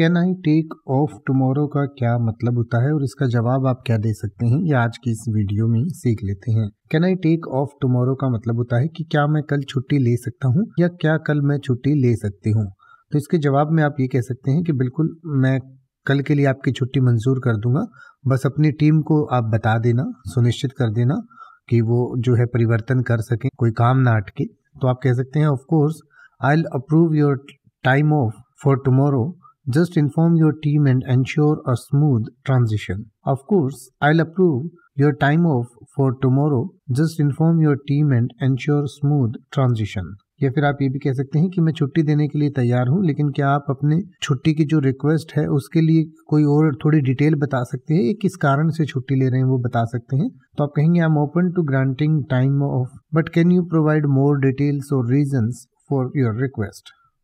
Can I take off tomorrow का क्या मतलब होता है और इसका जवाब आप क्या दे सकते हैं ये आज की इस वीडियो में सीख लेते हैं can I take off tomorrow का मतलब होता है कि क्या मैं कल छुट्टी ले सकता हूँ या क्या कल मैं छुट्टी ले सकती हूँ तो इसके जवाब में आप ये कह सकते हैं कि बिल्कुल मैं कल के लिए आपकी छुट्टी मंजूर कर दूंगा बस अपनी टीम को आप बता देना सुनिश्चित कर देना कि वो जो है परिवर्तन कर सकें कोई काम ना अटके तो आप कह सकते हैं of course I approve your time off for tomorrow Just inform your team and ensure a smooth transition. Of course, I'll approve your time off for tomorrow. Just inform your team and ensure smooth transition. या फिर आप ये भी कह सकते हैं कि मैं छुट्टी देने के लिए तैयार हूँ लेकिन क्या आप अपने छुट्टी की जो रिक्वेस्ट है उसके लिए कोई और थोड़ी डिटेल बता सकते हैं किस कारण से छुट्टी ले रहे हैं वो बता सकते हैं तो आप कहेंगे I am open to granting time off but can you provide more details और रीजन फॉर योर रिक्वेस्ट